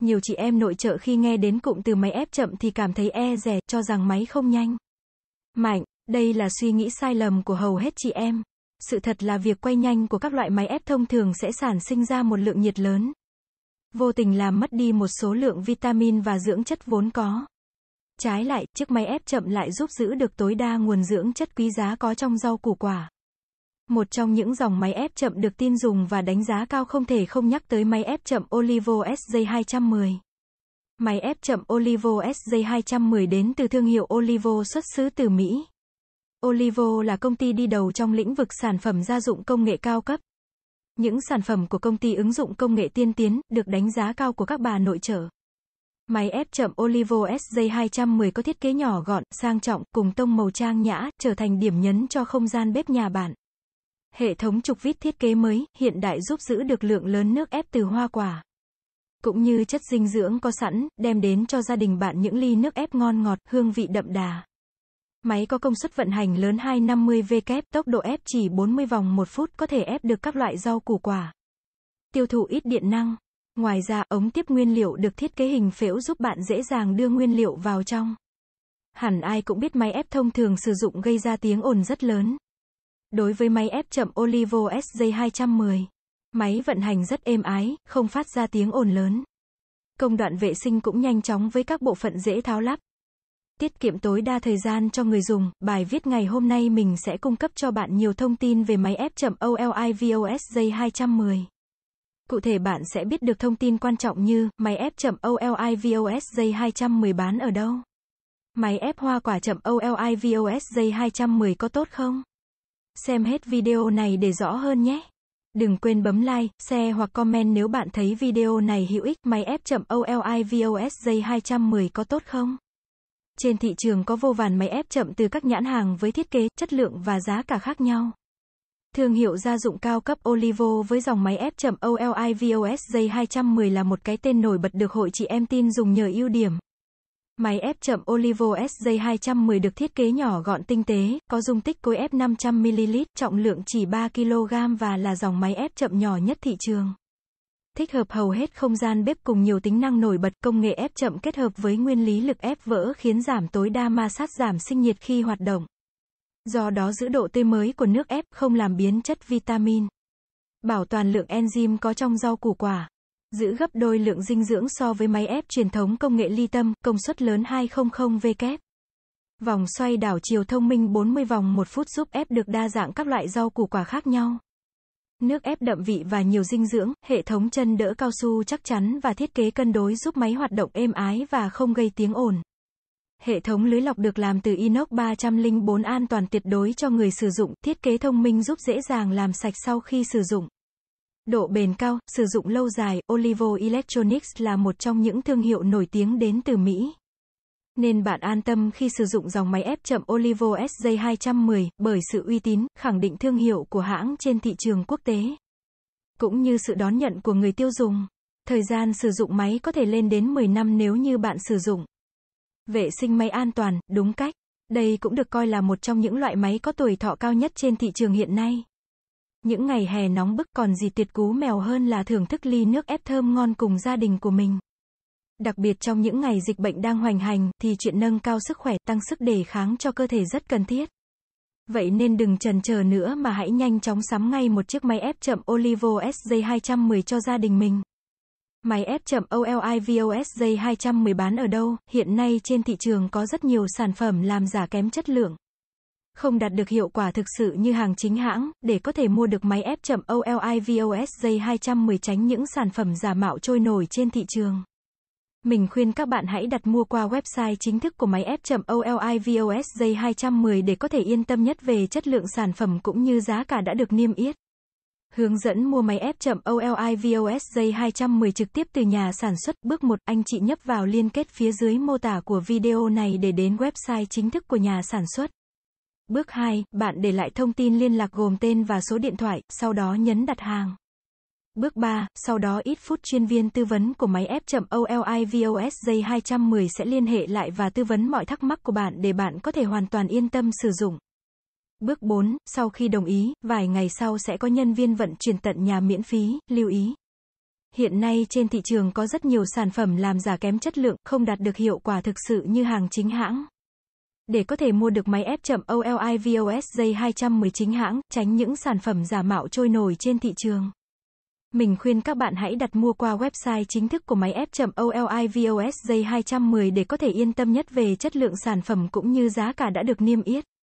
Nhiều chị em nội trợ khi nghe đến cụm từ máy ép chậm thì cảm thấy e rẻ, cho rằng máy không nhanh. Mạnh, đây là suy nghĩ sai lầm của hầu hết chị em. Sự thật là việc quay nhanh của các loại máy ép thông thường sẽ sản sinh ra một lượng nhiệt lớn. Vô tình làm mất đi một số lượng vitamin và dưỡng chất vốn có. Trái lại, chiếc máy ép chậm lại giúp giữ được tối đa nguồn dưỡng chất quý giá có trong rau củ quả một trong những dòng máy ép chậm được tin dùng và đánh giá cao không thể không nhắc tới máy ép chậm Olivo SJ210. Máy ép chậm Olivo SJ210 đến từ thương hiệu Olivo xuất xứ từ Mỹ. Olivo là công ty đi đầu trong lĩnh vực sản phẩm gia dụng công nghệ cao cấp. Những sản phẩm của công ty ứng dụng công nghệ tiên tiến được đánh giá cao của các bà nội trợ. Máy ép chậm Olivo SJ210 có thiết kế nhỏ gọn, sang trọng, cùng tông màu trang nhã, trở thành điểm nhấn cho không gian bếp nhà bạn. Hệ thống trục vít thiết kế mới, hiện đại giúp giữ được lượng lớn nước ép từ hoa quả. Cũng như chất dinh dưỡng có sẵn, đem đến cho gia đình bạn những ly nước ép ngon ngọt, hương vị đậm đà. Máy có công suất vận hành lớn 250W, tốc độ ép chỉ 40 vòng 1 phút có thể ép được các loại rau củ quả. Tiêu thụ ít điện năng. Ngoài ra, ống tiếp nguyên liệu được thiết kế hình phễu giúp bạn dễ dàng đưa nguyên liệu vào trong. Hẳn ai cũng biết máy ép thông thường sử dụng gây ra tiếng ồn rất lớn. Đối với máy ép chậm Olivo SJ210, máy vận hành rất êm ái, không phát ra tiếng ồn lớn. Công đoạn vệ sinh cũng nhanh chóng với các bộ phận dễ tháo lắp. Tiết kiệm tối đa thời gian cho người dùng, bài viết ngày hôm nay mình sẽ cung cấp cho bạn nhiều thông tin về máy ép chậm OLIVO SJ210. Cụ thể bạn sẽ biết được thông tin quan trọng như máy ép chậm OLIVOSJ210 bán ở đâu? Máy ép hoa quả chậm OLIVOSJ210 có tốt không? Xem hết video này để rõ hơn nhé. Đừng quên bấm like, share hoặc comment nếu bạn thấy video này hữu ích. Máy ép chậm OLIVOS dây 210 có tốt không? Trên thị trường có vô vàn máy ép chậm từ các nhãn hàng với thiết kế, chất lượng và giá cả khác nhau. Thương hiệu gia dụng cao cấp Olivo với dòng máy ép chậm OLIVOS dây 210 là một cái tên nổi bật được hội chị em tin dùng nhờ ưu điểm Máy ép chậm Olivo SJ210 được thiết kế nhỏ gọn tinh tế, có dung tích cối ép 500ml, trọng lượng chỉ 3kg và là dòng máy ép chậm nhỏ nhất thị trường. Thích hợp hầu hết không gian bếp cùng nhiều tính năng nổi bật, công nghệ ép chậm kết hợp với nguyên lý lực ép vỡ khiến giảm tối đa ma sát giảm sinh nhiệt khi hoạt động. Do đó giữ độ tươi mới của nước ép không làm biến chất vitamin. Bảo toàn lượng enzyme có trong rau củ quả giữ gấp đôi lượng dinh dưỡng so với máy ép truyền thống công nghệ ly tâm, công suất lớn 200W. Vòng xoay đảo chiều thông minh 40 vòng 1 phút giúp ép được đa dạng các loại rau củ quả khác nhau. Nước ép đậm vị và nhiều dinh dưỡng, hệ thống chân đỡ cao su chắc chắn và thiết kế cân đối giúp máy hoạt động êm ái và không gây tiếng ồn. Hệ thống lưới lọc được làm từ inox 304 an toàn tuyệt đối cho người sử dụng, thiết kế thông minh giúp dễ dàng làm sạch sau khi sử dụng. Độ bền cao, sử dụng lâu dài, Olivo Electronics là một trong những thương hiệu nổi tiếng đến từ Mỹ. Nên bạn an tâm khi sử dụng dòng máy ép chậm Olivo SJ210 bởi sự uy tín, khẳng định thương hiệu của hãng trên thị trường quốc tế. Cũng như sự đón nhận của người tiêu dùng. Thời gian sử dụng máy có thể lên đến 10 năm nếu như bạn sử dụng. Vệ sinh máy an toàn, đúng cách. Đây cũng được coi là một trong những loại máy có tuổi thọ cao nhất trên thị trường hiện nay. Những ngày hè nóng bức còn gì tuyệt cú mèo hơn là thưởng thức ly nước ép thơm ngon cùng gia đình của mình. Đặc biệt trong những ngày dịch bệnh đang hoành hành, thì chuyện nâng cao sức khỏe, tăng sức đề kháng cho cơ thể rất cần thiết. Vậy nên đừng chần chờ nữa mà hãy nhanh chóng sắm ngay một chiếc máy ép chậm Olivo SJ210 cho gia đình mình. Máy ép chậm OLIVOS J210 bán ở đâu? Hiện nay trên thị trường có rất nhiều sản phẩm làm giả kém chất lượng không đạt được hiệu quả thực sự như hàng chính hãng, để có thể mua được máy ép chậm OLIVOS J210 tránh những sản phẩm giả mạo trôi nổi trên thị trường. Mình khuyên các bạn hãy đặt mua qua website chính thức của máy ép chậm OLIVOS J210 để có thể yên tâm nhất về chất lượng sản phẩm cũng như giá cả đã được niêm yết. Hướng dẫn mua máy ép chậm OLIVOS J210 trực tiếp từ nhà sản xuất. Bước 1, anh chị nhấp vào liên kết phía dưới mô tả của video này để đến website chính thức của nhà sản xuất. Bước 2, bạn để lại thông tin liên lạc gồm tên và số điện thoại, sau đó nhấn đặt hàng. Bước 3, sau đó ít phút chuyên viên tư vấn của máy ép chậm OLIVOS dây 210 sẽ liên hệ lại và tư vấn mọi thắc mắc của bạn để bạn có thể hoàn toàn yên tâm sử dụng. Bước 4, sau khi đồng ý, vài ngày sau sẽ có nhân viên vận chuyển tận nhà miễn phí, lưu ý. Hiện nay trên thị trường có rất nhiều sản phẩm làm giả kém chất lượng, không đạt được hiệu quả thực sự như hàng chính hãng để có thể mua được máy ép chậm OLIVOS dây 219 hãng, tránh những sản phẩm giả mạo trôi nổi trên thị trường. Mình khuyên các bạn hãy đặt mua qua website chính thức của máy ép chậm OLIVOS dây 210 để có thể yên tâm nhất về chất lượng sản phẩm cũng như giá cả đã được niêm yết.